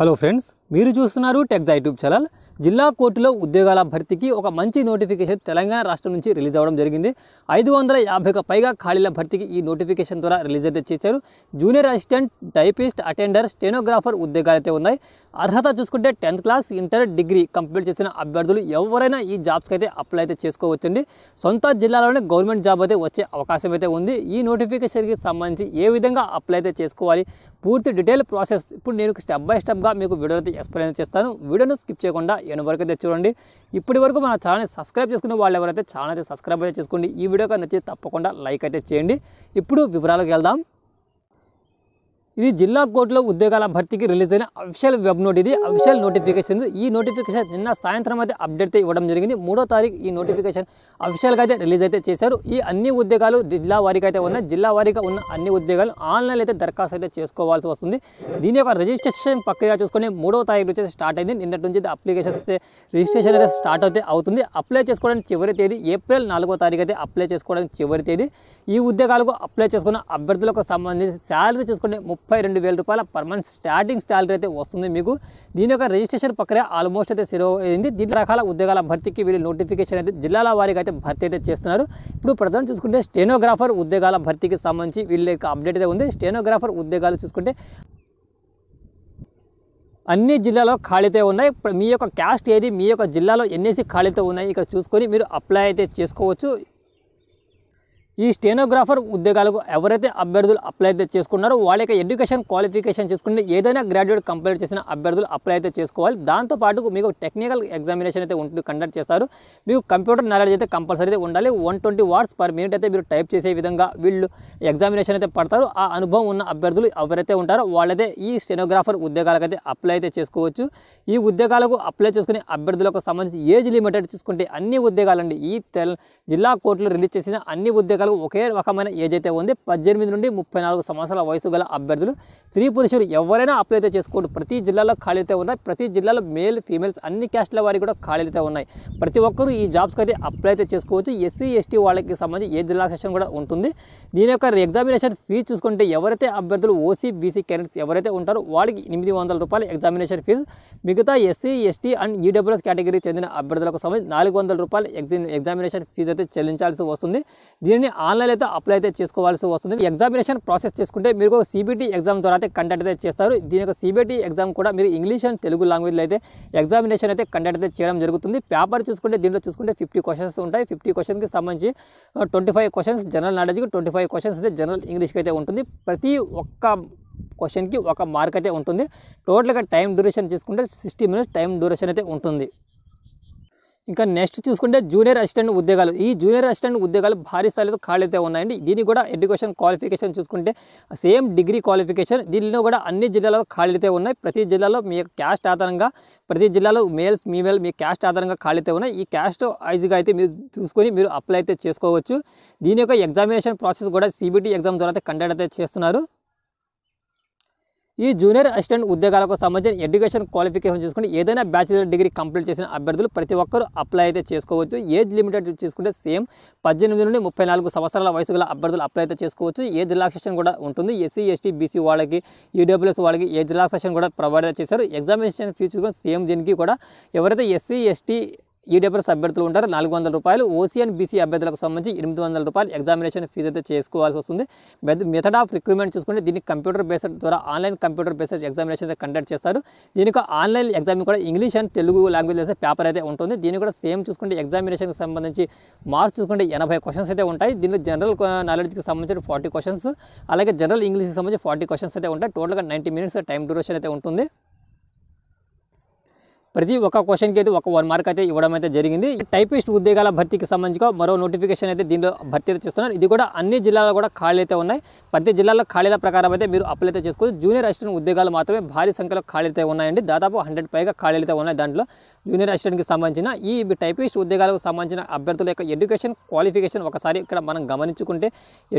hello friends మీరు చూస్తున్నారు టెక్జా YouTube channel జిల్లా కోర్టులో ఉద్యోగాల భర్తీకి ఒక మంచి నోటిఫికేషన్ తెలంగాణ రాష్ట్రం నుంచి రిలీజ్ అవ్వడం జరిగింది ఐదు వందల యాభైకి పైగా ఖాళీల భర్తీకి ఈ నోటిఫికేషన్ ద్వారా రిలీజ్ అయితే చేశారు junior assistant typist attender stenographer ఉద్యోగాలు అయితే ఉన్నాయి అర్హత చూసుకుంటే tenth class inter degree complete చేసిన అభ్యర్థులు ఎవరైనా ఈ జాబ్స్కి అయితే అప్లై అయితే చేసుకోవచ్చండి సొంత జిల్లాలోనే గవర్నమెంట్ జాబ్ అయితే వచ్చే అవకాశం అయితే ఉంది ఈ నోటిఫికేషన్కి సంబంధించి ఏ విధంగా అప్లై అయితే చేసుకోవాలి పూర్తి డీటెయిల్ ప్రాసెస్ ఇప్పుడు నేను స్టెప్ బై స్టెప్గా మీకు వీడియో అయితే ఎక్స్ప్లెయిన్ చేస్తాను వీడియోను స్కిప్ చేయకుండా ఎన్ని వరకు అయితే చూడండి ఇప్పటి వరకు మన ఛానల్ని సబ్స్క్రైబ్ చేసుకున్న వాళ్ళు ఎవరైతే ఛానల్ అయితే సబ్స్క్రైబ్ అయితే చేసుకోండి ఈ వీడియో కానీ నచ్చి తప్పకుండా లైక్ అయితే చేయండి ఇప్పుడు వివరాలకు వెళ్దాం ఇది జిల్లా కోర్టులో ఉద్యోగాల భర్తీకి రిలీజ్ అయిన అఫిషియల్ వెబ్ నోట్ ఇది అఫిషియల్ నోటిఫికేషన్ ఈ నోటిఫికేషన్ నిన్న సాయంత్రం అయితే అప్డేట్ ఇవ్వడం జరిగింది మూడో తారీఖు ఈ నోటిఫికేషన్ అఫిషియల్గా అయితే రిలీజ్ అయితే చేశారు ఈ అన్ని ఉద్యోగాలు జిల్లా వారికి అయితే ఉన్నాయి జిల్లా వారీగా ఉన్న అన్ని ఉద్యోగాలు ఆన్లైన్ అయితే దరఖాస్తు అయితే చేసుకోవాల్సి వస్తుంది దీని యొక్క రిజిస్ట్రేషన్ ప్రక్రియ చూసుకొని మూడో తారీఖు నుంచి స్టార్ట్ అయింది నిన్నటి నుంచి అయితే అప్లికేషన్స్ అయితే రిజిస్ట్రేషన్ అయితే స్టార్ట్ అయితే అవుతుంది అప్లై చేసుకోవడానికి చివరి తేదీ ఏప్రిల్ నాలుగో తారీఖు అయితే అప్లై చేసుకోవడానికి చివరి తేదీ ఈ ఉద్యోగాలకు అప్లై చేసుకున్న అభ్యర్థులకు సంబంధించి శాలరీ చూసుకుంటే ముప్పై ముప్పై రెండు వేల రూపాయల పర్ మంత్ స్టార్టింగ్ శాలరీ అయితే వస్తుంది మీకు దీని యొక్క రిజిస్ట్రేషన్ ప్రక్రియ ఆల్మోస్ట్ అయితే సిరో అయింది దీని రకాల ఉద్యోగాల భర్తీకి వీళ్ళు నోటిఫికేషన్ అయితే జిల్లాల వారీగా అయితే భర్తీ అయితే చేస్తున్నారు ఇప్పుడు ప్రధానం చూసుకుంటే స్టెనోగ్రాఫర్ ఉద్యోగాల భర్తీకి సంబంధించి వీళ్ళ యొక్క అప్డేట్ అయితే ఉంది స్టెనోగ్రాఫర్ ఉద్యోగాలు చూసుకుంటే అన్ని జిల్లాలో ఖాళీతే ఉన్నాయి మీ యొక్క క్యాస్ట్ ఏది మీ యొక్క జిల్లాలో ఎన్ఎస్సి ఖాళీతో ఉన్నాయి ఇక్కడ చూసుకొని మీరు అప్లై అయితే చేసుకోవచ్చు ఈ స్టెనోగ్రాఫర్ ఉద్యోగాలకు ఎవరైతే అభ్యర్థులు అప్లై అయితే చేసుకున్నారో వాళ్ళ యొక్క ఎడ్యుకేషన్ క్వాలిఫికేషన్ చేసుకుంటే ఏదైనా గ్రాడ్యుయేట్ కంప్లీట్ చేసిన అభ్యర్థులు అప్లై అయితే చేసుకోవాలి దాంతోపాటు మీకు టెక్నికల్ ఎగ్జామినేషన్ అయితే ఉంటుంది కండక్ట్ చేస్తారు మీకు కంప్యూటర్ నాలెడ్జ్ అయితే కంపల్సరీ అయితే ఉండాలి one twenty words per minute అయితే మీరు టైప్ చేసే విధంగా వీళ్ళు ఎగ్జామినేషన్ అయితే పడతారు ఆ అనుభవం ఉన్న అభ్యర్థులు ఎవరైతే ఉంటారో వాళ్ళైతే ఈ స్టెనోగ్రాఫర్ ఉద్యోగాలకైతే అప్లై అయితే చేసుకోవచ్చు ఈ ఉద్యోగాలకు అప్లై చేసుకునే అభ్యర్థులకు సంబంధించి ఏజ్ లిమిటెడ్ చూసుకుంటే అన్ని ఉద్యోగాలండి ఈ జిల్లా కోర్టులు రిలీజ్ చేసిన అన్ని ఉద్యోగాలు కేవలం ఒకే రకమైన ఏజ్ అయితే ఉంది పద్దెనిమిది నుండి ముప్పై నాలుగు సంవత్సరాల వయసు గల అభ్యర్థులు స్త్రీ పురుషులు ఎవరైనా అప్లై అయితే చేసుకోండి ప్రతి జిల్లాలో ఖాళీ అయితే ఉన్నాయి ప్రతి జిల్లాలో మేల్ ఫీమేల్స్ అన్ని క్యాస్ట్ల వారికి కూడా ఖాళీలు అయితే ఉన్నాయి ప్రతి ఒక్కరూ ఈ జాబ్స్కి అయితే అప్లై అయితే చేసుకోవచ్చు ఎస్సీ ఎస్టీ వాళ్ళకి సంబంధించి ఏ జిల్లా సెక్షన్ కూడా ఉంటుంది దీని యొక్క ఎగ్జామినేషన్ ఫీజు చూసుకుంటే ఎవరైతే అభ్యర్థులు ఓసీ బీసీ క్యాండిడేట్స్ ఎవరైతే ఉంటారో వాళ్ళకి ఎనిమిది వందల రూపాయలు ఎగ్జామినేషన్ ఫీజు మిగతా SC ST and EWS e కేటగిరీకి చెందిన అభ్యర్థులకు సంబంధించి నాలుగు వందల రూపాయలు ఎగ్జామినేషన్ ఫీజు అయితే చెల్లించాల్సి వస్తుంది దీనిని ఆన్లైన్ అయితే అప్లై అయితే చేసుకోవాల్సి వస్తుంది ఎగ్జామినేషన్ ప్రాసెస్ చేసుకుంటే మీరు ఒక సిబిటీ ఎగ్జామ్ ద్వారా అయితే కండక్ట్ అయితే చేస్తారు దీని యొక్క సిబిటీ ఎగ్జామ్ కూడా మీరు ఇంగ్లీష్ అండ్ తెలుగు లాంగ్వేజ్లో అయితే ఎగ్జామినేషన్ అయితే కండక్ట్ అయితే చేయడం జరుగుతుంది పేపర్ చూసుకుంటే దీంట్లో చూసుకుంటే ఫిఫ్టీ క్వశ్చన్స్ ఉంటాయి ఫిఫ్టీ క్వశ్చన్కి సంబంధించి ట్వంటీ ఫైవ్ క్వశ్చన్స్ జనరల్ నాలెడ్జ్కి ట్వంటీ ఫైవ్ క్వశ్చన్స్ అయితే జనరల్ ఇంగ్లీష్కి అయితే ఉంటుంది ప్రతి ఒక్క క్వశ్చన్కి ఒక మార్క్ అయితే ఉంటుంది టోటల్గా టైం డ్యూరేషన్ చేసుకుంటే సిక్స్టీ మినిట్స్ టైం డ్యూరేషన్ అయితే ఉంటుంది ఇంకా నెక్స్ట్ చూసుకుంటే జూనియర్ అసిస్టెంట్ ఉద్యోగాలు ఈ జూనియర్ అసిస్టెంట్ ఉద్యోగాలు భారీ స్థాయిలో ఖాళీతే ఉన్నాయండి దీనికి కూడా ఎడ్యుకేషన్ క్వాలిఫికేషన్ చూసుకుంటే సేమ్ డిగ్రీ క్వాలిఫికేషన్ దీనిలో కూడా అన్ని జిల్లాలో ఖాళీతే ఉన్నాయి ప్రతి జిల్లాలో మీ క్యాస్ట్ ఆధారంగా ప్రతి జిల్లాలో మేల్స్ మీమేల్ మీ క్యాస్ట్ ఆధారంగా ఖాళీతే ఉన్నాయి ఈ క్యాస్ట్ ఐజీగా అయితే మీరు చూసుకొని మీరు అప్లై అయితే చేసుకోవచ్చు దీని యొక్క ఎగ్జామినేషన్ ప్రాసెస్ కూడా సిబిటీ ఎగ్జామ్ ద్వారా అయితే కండక్ట్ అయితే చేస్తున్నారు ఈ జూనియర్ అసిస్టెంట్ ఉద్యోగాలకు సంబంధించిన ఎడ్యుకేషన్ క్వాలిఫికేషన్ చూసుకుంటే ఏదైనా బ్యాచిలర్ డిగ్రీ కంప్లీట్ చేసిన అభ్యర్థులు ప్రతి ఒక్కరూ అప్లై అయితే చేసుకోవచ్చు ఏజ్ లిమిటెడ్ చేసుకుంటే సేమ్ పద్దెనిమిది నుండి ముప్పై నాలుగు సంవత్సరాల వయసు గల అభ్యర్థులు అప్లై అయితే చేసుకోవచ్చు ఏజ్ రిలాక్సేషన్ కూడా ఉంటుంది ఎస్సీ ఎస్టీ బీసీ వాళ్ళకి ఈడబ్ల్యూఎస్ వాళ్ళకి ఏజ్ రిలాక్సేషన్ కూడా ప్రొవైడ్ చేశారు ఎగ్జామినేషన్ ఫీజు కూడా సేమ్ దీనికి కూడా ఎవరైతే ఎస్సీ ఎస్టీ ఈడబ్ల్యూఎస్ అభ్యర్థులు ఉంటారు నాలుగు వందల రూపాయలు ఓసీఎన్ బీసీ అభ్యర్థులకు సంబంధించి ఎనిమిది వందల రూపాయలు ఎగ్జామినేషన్ ఫీజు అయితే చేసుకోవాల్సి వస్తుంది మెథడ్ ఆఫ్ రిక్రూట్మెంట్ చూసుకుంటే దీన్ని కంప్యూటర్ బేస్డ్ ద్వారా ఆన్లైన్ కంప్యూటర్ బేస్డ్ ఎగ్జామినేషన్ అయితే కండక్ట్ చేస్తారు దీనికి ఆన్లైన్ ఎగ్జామ్ కూడా ఇంగ్లీష్ అండ్ తెలుగు లాంగ్వేజ్ అయితే పేపర్ అయితే ఉంటుంది దీన్ని కూడా సేమ్ చూసుకుంటే ఎగ్జామినేషన్కి సంబంధించి మార్క్స్ చూసుకుంటే ఎనభై క్వశ్చన్స్ అయితే ఉంటాయి దీనిలో జనరల్ నాలెడ్జ్కి సంబంధించిన ఫార్టీ క్వశ్చన్స్ అలాగే జనరల్ ఇంగ్లీష్కి సంబంధించి ఫార్టీ క్వశ్చన్స్ అయితే ఉంటాయి టోటల్గా నైంటీ మినిట్స్ టైం డ్యూరేషన్ అయితే ఉంటుంది ప్రతి ఒక్క క్వశ్చన్కి అయితే ఒక వన్ మార్క్ అయితే ఇవ్వడం అయితే జరిగింది టైపిస్ట్ ఉద్యోగాల భర్తీకి సంబంధించి మరో నోటిఫికేషన్ అయితే దీనిలో భర్తీ అయితే చేస్తున్నారు ఇది కూడా అన్ని జిల్లాలో కూడా ఖాళీ అయితే ఉన్నాయి ప్రతి జిల్లాలో ఖాళీల ప్రకారం అయితే మీరు అప్లై అయితే చేసుకోవచ్చు జూనియర్ అసిస్టెంట్ ఉద్యోగాలు మాత్రమే భారీ సంఖ్యలో ఖాళీ అయితే ఉన్నాయండి దాదాపు హండ్రెడ్ పైగా ఖాళీలు అయితే ఉన్నాయి దాంట్లో జూనియర్ అసిస్టెంట్కి సంబంధించిన ఈ టైపిస్ట్ ఉద్యోగాలకు సంబంధించిన అభ్యర్థుల యొక్క ఎడ్యుకేషన్ క్వాలిఫికేషన్ ఒకసారి ఇక్కడ మనం గమనించుకుంటే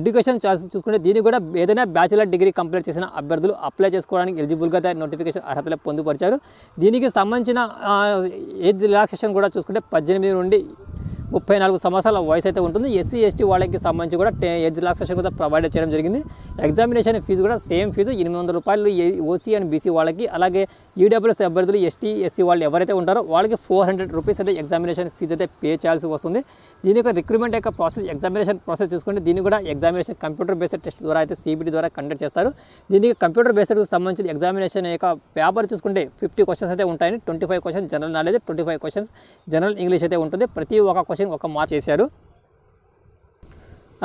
ఎడ్యుకేషన్ ఛాయిస్ చూసుకుంటే దీన్ని కూడా ఏదైనా బ్యాచిలర్ డిగ్రీ కంప్లీట్ చేసిన అభ్యర్థులు అప్లై చేసుకోవడానికి ఎలిజిబుల్గా నోటిఫికేషన్ అర్హతలు పొందుపరిచారు దీనికి సంబంధించిన ఏది రిలాక్సేషన్ కూడా చూసుకుంటే పద్దెనిమిది నుండి ముప్పై నాలుగు సంవత్సరాల వయసు అయితే ఉంటుంది ఎస్సీ ఎస్టీ వాళ్ళకి సంబంధించి కూడా టే ఎడ్జ్ రిలాక్సేషన్ కూడా ప్రొవైడ్ చేయడం జరిగింది ఎగ్జామినేషన్ ఫీజు కూడా సేమ్ ఫీజు ఎనిమిది వందల రూపాయలు ఓసీ అండ్ బీసీ వాళ్ళకి అలాగే ఈడబ్ల్యూస్ e అభ్యర్థులు ఎస్టీ ఎస్సీ వాళ్ళు ఎవరైతే ఉంటారో వాళ్ళకి ఫోర్ హండ్రెడ్ రూపీస్ అయితే ఎగ్జామినేషన్ ఫీజు అయితే పే చేయాల్సి వస్తుంది దీని యొక్క రిక్రూట్మెంట్ యొక్క ప్రాసెస్ ఎగ్జామినేషన్ ప్రాసెస్ చూసుకుంటే దీన్ని కూడా ఎగ్జామినేషన్ కంప్యూటర్ బేస్డ్ టెస్ట్ ద్వారా అయితే సిబిటీ ద్వారా కండక్ట్ చేస్తారు దీనికి కంప్యూటర్ బేస్డ్కి సంబంధించిన ఎగ్జామినేషన్ యొక్క పేపర్ చూసుకుంటే ఫిఫ్టీ క్వశ్చన్స్ అయితే ఉంటాయని twenty five questions general knowledge twenty five questions general English అయితే ఉంటుంది ప్రతి ఒక్క క్వశ్చన్ ఆలోచన ఒక మార్చ్ చేశారు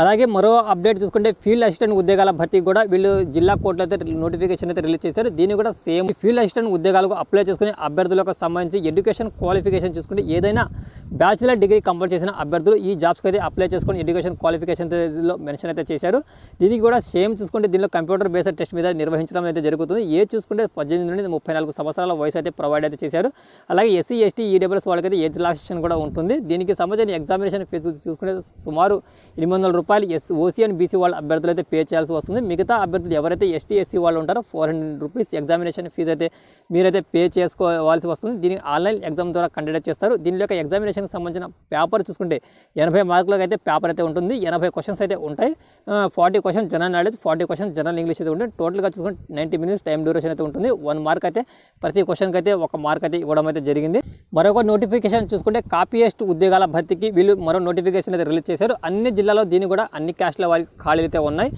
అలాగే మరో అప్డేట్ చూసుకుంటే ఫీల్డ్ అసిస్టెంట్ ఉద్యోగాల భర్తీ కూడా వీళ్ళు జిల్లా కోర్టులో అయితే నోటిఫికేషన్ అయితే రిలీజ్ చేశారు దీన్ని కూడా సేమ్ ఫీల్డ్ అసిస్టెంట్ ఉద్యోగాలకు అప్లై చేసుకుని అభ్యర్థులకు సంబంధించి ఎడ్యుకేషన్ క్వాలిఫికేషన్ చూసుకుంటే ఏదైనా బ్యాచిలర్ డిగ్రీ కంప్లీట్ చేసిన అభ్యర్థులు ఈ జాబ్స్కి అయితే అప్లై చేసుకుని ఎడ్యుకేషన్ క్వాలిఫికేషన్లో మెన్షన్ అయితే చేశారు దీనికి కూడా సేమ్ చూసుకుంటే దీనిలో కంప్యూటర్ బేస్డ్ టెస్ట్ మీద నిర్వహించడం అయితే జరుగుతుంది ఏ చూసుకుంటే పద్దెనిమిది నుండి ముప్పై నాలుగు సంవత్సరాల వయసు అయితే ప్రొవైడ్ అయితే చేశారు అలాగే ఎస్సీ ఎస్టీ ఈడబ్ల్యూఎస్ వాళ్ళకైతే ఏజ్ రిలాక్సేషన్ కూడా ఉంటుంది దీనికి సంబంధించిన ఎగ్జామినేషన్ ఫీజు చూసుకుంటే సుమారు ఎనిమిది వందల రూపాయలు ఎస్ ఓసీ అండ్ బీసీ వాళ్ళ అభ్యర్థులు అయితే పే చేయాల్సి వస్తుంది మిగతా అభ్యర్థులు ఎవరైతే ఎస్టీ ఎస్సీ వాళ్ళు ఉంటారో four hundred rupees examination fee అయితే మీరైతే పే చేసుకోవాల్సి వస్తుంది దీన్ని ఆన్లైన్ ఎగ్జామ్ ద్వారా కండక్ట్ చేస్తారు దీని యొక్క ఎగ్జామినేషన్కి సంబంధించిన పేపర్ చూసుకుంటే ఎనభై మార్కులకు అయితే పేపర్ అయితే ఉంటుంది ఎనభై క్వశ్చన్స్ అయితే ఉంటాయి forty questions general knowledge forty questions general English అయితే ఉంటుంది టోటల్గా చూసుకుంటే నైంటీ మినిట్స్ టైం డ్యూరేషన్ అయితే ఉంటుంది వన్ మార్క్ అయితే ప్రతి క్వశ్చన్కి అయితే ఒక మార్క్ అయితే ఇవ్వడం అయితే జరిగింది మరొక నోటిఫికేషన్ చూసుకుంటే కాపీయెస్ట్ ఉద్యోగాల భర్తీకి వీళ్ళు మరో నోటిఫికేషన్ అయితే రిలీజ్ చేశారు అన్ని జిల్లాలో దీన్ని కూడా అన్ని క్యాస్ట్ల వారికి ఖాళీలు అయితే ఉన్నాయి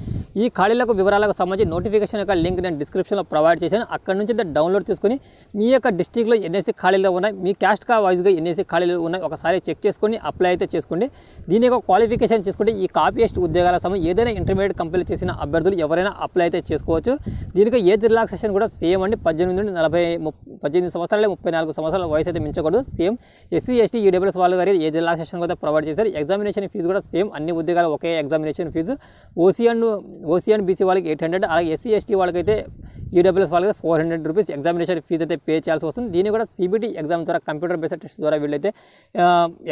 ఈ ఖాళీలకు వివరాలకు సంబంధించి నోటిఫికేషన్ యొక్క లింక్ నేను డిస్క్రిప్షన్లో ప్రొవైడ్ చేశాను అక్కడ నుంచి డౌన్లోడ్ చేసుకుని మీ యొక్క డిస్టిక్లో ఎన్ఎస్సీ ఖాళీలు ఉన్నాయి మీ కా వైజ్గా ఎన్ఎస్సీ ఖాళీలు ఉన్నాయి ఒకసారి చెక్ చేసుకొని అప్లై అయితే చేసుకోండి దీని యొక్క క్వాలిఫికేషన్ చేసుకుంటే ఈ కాపీయెస్ట్ ఉద్యోగాల సమయం ఏదైనా ఇంటర్మీడియట్ కంప్లీట్ చేసిన అభ్యర్థులు ఎవరైనా అప్లై అయితే చేసుకోవచ్చు దీనికి ఏజ్ రిలాక్సేషన్ కూడా సేమ్ అండి పద్దెనిమిది నుండి నలభై పద్దెనిమిది సంవత్సరాలు ముప్పై నాలుగు సంవత్సరాల వయసు అయితే మించకూడదు సేమ్ ఎస్సీ ఎస్టీ ఈడబ్ల్యూస్ వాళ్ళు గారి ఏ జిల్లా సెషన్ కూడా ప్రొవైడ్ చేశారు ఎగ్జామినేషన్ ఫీజు కూడా సేమ్ అన్ని ఉద్యోగాలు ఒకే examination fee OC and OC and BC వాళ్ళకి ఎయిట్ హండ్రెడ్ అలాగే ఎస్సీ ఎస్టీ వాళ్ళకైతే ఈడబ్ల్యూఎస్ వాళ్ళకి four hundred rupees examination fee అయితే పే చేయాల్సి వస్తుంది దీన్ని కూడా సిబిటీ ఎగ్జామ్స్ ద్వారా కంప్యూటర్ బేస్డ్ టెస్ట్ ద్వారా వీళ్ళైతే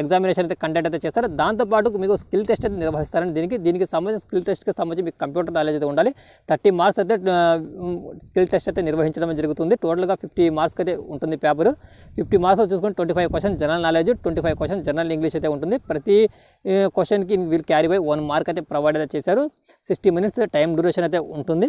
ఎగ్జామినేషన్ అయితే కండక్ట్ అయితే చేస్తారు దాంతోపాటు మీకు స్కిల్ టెస్ట్ అయితే నిర్వహిస్తారని దీనికి దీనికి సంబంధించిన స్కిల్ టెస్ట్కి సంబంధించి మీకు కంప్యూటర్ నాలెడ్జ్ అయితే ఉండాలి థర్టీ మార్క్స్ అయితే స్కిల్ టెస్ట్ అయితే నిర్వహించడం జరుగుతుంది టోటల్గా ఫిఫ్టీ మార్క్స్ అయితే ఉంటుంది పేపర్ ఫిఫ్టీ మార్క్స్ చూసుకుని twenty five question general knowledge twenty five question general English అయితే ఉంటుంది ప్రతి క్వశ్చన్కి వీళ్ళు క్యారీ బై వన్ మార్క్ అయితే ప్రొవైడ్ అయితే చేశారు సిక్స్టీ మినిట్స్ టైం డ్యూరేషన్ అయితే ఉంటుంది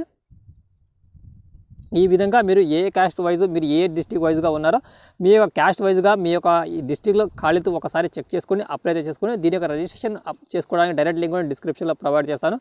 ఈ విధంగా మీరు ఏ క్యాస్ట్ వైజ్ మీరు ఏ డిస్టిక్ వైజ్గా ఉన్నారో మీ యొక్క క్యాస్ట్ వైజ్గా మీ యొక్క ఈ డిస్టిక్లో ఖాళీతో ఒకసారి చెక్ చేసుకుని అప్లై చేసుకుని దీని యొక్క రిజిస్ట్రేషన్ చేసుకోవడానికి డైరెక్ట్ లింక్ కూడా డిస్క్రిప్షన్లో ప్రొవైడ్ చేస్తాను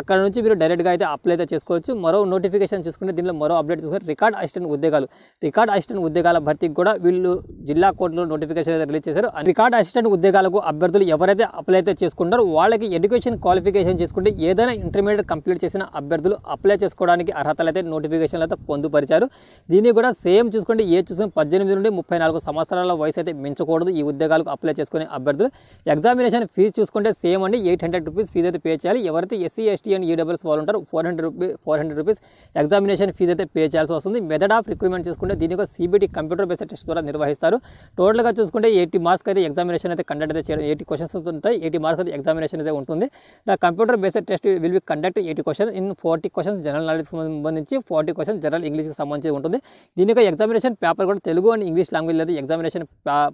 అక్కడ నుంచి మీరు డైరెక్ట్గా అయితే అప్లై అయితే చేసుకోవచ్చు మరో నోటిఫికేషన్ చూసుకుంటే దీనిలో మరో అప్డేట్ చేసుకుని రికార్డ్ అసిస్టెంట్ ఉద్యోగాలు రికార్డ్ అసిస్టెంట్ ఉద్యోగాల భర్తీకి కూడా వీళ్ళు జిల్లా కోర్టులో నోటిఫికేషన్ అయితే రిలీజ్ చేశారు రికార్డ్ అసిస్టెంట్ ఉద్యోగాలకు అభ్యర్థులు ఎవరైతే అప్లై అయితే చేసుకుంటారో వాళ్ళకి ఎడ్యుకేషన్ క్వాలిఫికేషన్ చేసుకుంటే ఏదైనా ఇంటర్మీడియట్ కంప్లీట్ చేసిన అభ్యర్థులు అప్లై చేసుకోవడానికి అర్హతలు అయితే నోటిఫికేషన్లు అయితే పొందుపరిచారు దీన్ని కూడా సేమ్ చూసుకుంటే ఏ చూసుకుని పద్దెనిమిది నుండి ముప్పై నాలుగు సంవత్సరాల వయసు అయితే మించకూడదు ఈ ఉద్యోగాలకు అప్లై చేసుకునే అభ్యర్థులు ఎగ్జామినేషన్ ఫీజు చూసుకుంటే సేమ్ అండి ఎయిట్ హండ్రెడ్ రూపీస్ ఫీజు అయితే పే చేయాలి ఎవరైతే ఎస్సీ ఎస్టీ అండ్ ఈడబ్ల్యూస్ వాళ్ళు ఉంటారు four hundred rupee four hundred rupees examination fee అయితే పే చేయాల్సి వస్తుంది మెథడ్ ఆఫ్ రిక్రూట్మెంట్ చూసుకుంటే దీనికి CBT CBT computer based test ద్వారా నిర్వహిస్తారు టోటల్గా చూసుకుంటే ఎయిటీ మార్క్స్ అయితే ఎగ్జామినేషన్ అయితే కండక్ట్ అయితే చేయడం ఎయిటీ క్వశ్చన్స్ ఉంటాయి ఎయిటీ మార్క్స్ అయితే ఎగ్జామినేషన్ అయితే ఉంటుంది the computer based test will be conduct eighty question in forty questions general knowledge సంబంధించి ఫార్టీ క్వశ్చన్స్ జనరల్ అండ్ ఇంగ్లీష్కి సంబంధించి ఉంటుంది దీని యొక్క ఎగ్జామినేషన్ పేపర్ కూడా తెలుగు అండ్ ఇంగ్లీష్ లాంగ్వేజ్లో అయితే ఎగ్జామినేషన్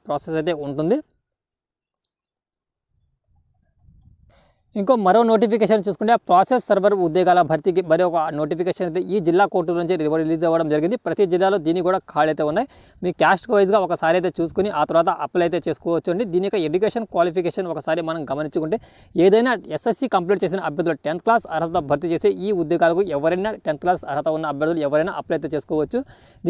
ప్రాసెస్ అయితే ఉంటుంది ఇంకో మరో నోటిఫికేషన్ చూసుకుంటే ప్రాసెస్ సర్వర్ ఉద్యోగాల భర్తీకి మరి ఒక నోటిఫికేషన్ అయితే ఈ జిల్లా కోర్టు నుంచి రిలీజ్ అవ్వడం జరిగింది ప్రతి జిల్లాలో దీన్ని కూడా ఖాళీ అయితే ఉన్నాయి మీ క్యాస్ట్ వైజ్గా ఒకసారి అయితే చూసుకుని ఆ తర్వాత అప్లై అయితే చేసుకోవచ్చు అండి దీని యొక్క ఎడ్యుకేషన్ క్వాలిఫికేషన్ ఒకసారి మనం గమనించుకుంటే ఏదైనా ఎస్ఎస్సి కంప్లీట్ చేసిన అభ్యర్థులు టెన్త్ క్లాస్ అర్హత భర్తీ చేసే ఈ ఉద్యోగాలకు ఎవరైనా టెన్త్ క్లాస్ అర్హత ఉన్న అభ్యర్థులు ఎవరైనా అప్లై అయితే చేసుకోవచ్చు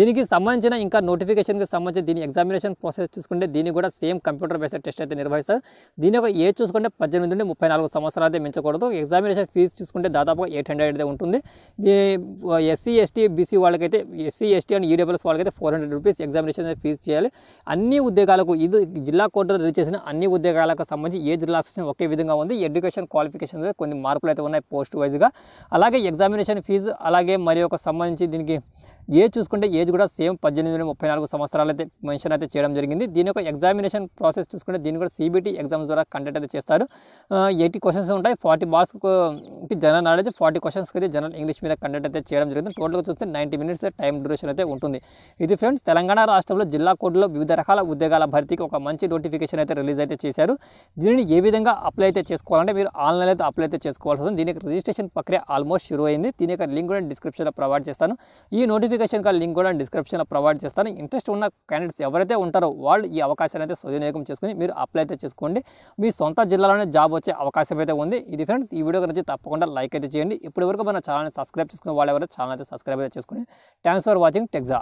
దీనికి సంబంధించిన ఇంకా నోటిఫికేషన్కి సంబంధించి దీని ఎగ్జామినేషన్ ప్రాసెస్ చూసుకుంటే దీన్ని కూడా సేమ్ కంప్యూటర్ బేస్డ్ టెస్ట్ అయితే నిర్వహిస్తారు దీని యొక్క ఏజ్ చూసుకుంటే పద్దెనిమిది నుండి ముప్పై నాలుగు సంవత్సరాలు అవసరం అయితే మించకూడదు ఎగ్జామినేషన్ ఫీజు చూసుకుంటే దాదాపుగా ఎయిట్ హండ్రెడ్ ఉంటుంది ఇది ఎస్సీ ఎస్టీ బీసీ వాళ్ళకైతే ఎస్సీ ఎస్టీ అండ్ ఈడబ్ల్యూఎస్ వాళ్ళకైతే four hundred rupees examination fee చేయాలి అన్ని ఉద్యోగాలకు ఇది జిల్లా కోర్టులో రిలీజ్ చేసిన అన్ని ఉద్యోగాలకు సంబంధించి ఏ రిలాక్సేషన్ ఒకే విధంగా ఉంది ఎడ్యుకేషన్ క్వాలిఫికేషన్ కొన్ని మార్పులు అయితే ఉన్నాయి పోస్ట్ వైజ్గా అలాగే ఎగ్జామినేషన్ ఫీజు అలాగే మరి ఒక సంబంధించి దీనికి ఏజ్ చూసుకుంటే ఏజ్ కూడా సేమ్ పద్దెనిమిది నుండి ముప్పై నాలుగు సంవత్సరాలు అయితే మెన్షన్ అయితే చేయడం జరిగింది దీని యొక్క ఎగ్జామినేషన్ ప్రాసెస్ చూసుకుంటే దీన్ని కూడా సీబీటీ ఎగ్జామ్స్ ద్వారా కండక్ట్ అయితే చేస్తారు ఎయిటీ క్వశ్చన్స్ ఉంటాయి ఫార్టీ మార్క్స్కి జనరల్ నాలెడ్జ్ ఫార్టీ క్వశ్చన్స్కి అయితే జనరల్ ఇంగ్లీష్ మీద కండక్ట్ అయితే చేయడం జరిగింది టోటల్గా చూస్తే నైంటీ మినిట్స్ టైం డ్యూరేషన్ అయితే ఉంటుంది ఇది ఫ్రెండ్స్ తెలంగాణ రాష్ట్రంలో జిల్లా కోర్టులో వివిధ రకాల ఉద్యోగాల భర్తీకి ఒక మంచి నోటిఫికేషన్ అయితే రిలీజ్ అయితే చేశారు దీనిని ఏ విధంగా అప్లై అయితే చేసుకోవాలంటే మీరు ఆన్లైన్ అయితే అప్లై అయితే చేసుకోవాల్సి ఉంది దీనికి రిజిస్ట్రేషన్ ప్రక్రియ ఆల్మోస్ట్ షురూ అయింది దీని యొక్క లింక్ కూడా డిస్క్రిప్షన్లో ప్రొవైడ్ చేస్తాను ఈ నోటిఫికేషన్ నోటిఫికేషన్ కాల్ లింక్ కూడా డిస్క్రిప్షన్లో ప్రొవైడ్ చేస్తాను ఇంట్రెస్ట్ ఉన్న క్యాండిడేట్స్ ఎవరైతే ఉంటారో వాళ్ళు ఈ అవకాశాన్ని అయితే సదునియోగం చేసుకుని మీరు అప్లై అయితే చేసుకోండి మీ సొంత జిల్లాలోనే జాబ్ వచ్చే అవకాశం అయితే ఉంది ఇది ఫ్రెండ్స్ ఈ వీడియో గురించి తప్పకుండా లైక్ అయితే చేయండి ఇప్పటివరకు మన ఛానల్ని సబ్స్క్రైబ్ చేసుకున్న వాళ్ళు ఎవరైతే ఛానల్ అయితే సబ్స్క్రైబ్ అయితే చేసుకోండి థ్యాంక్స్ ఫర్ వాచింగ్ టెక్జా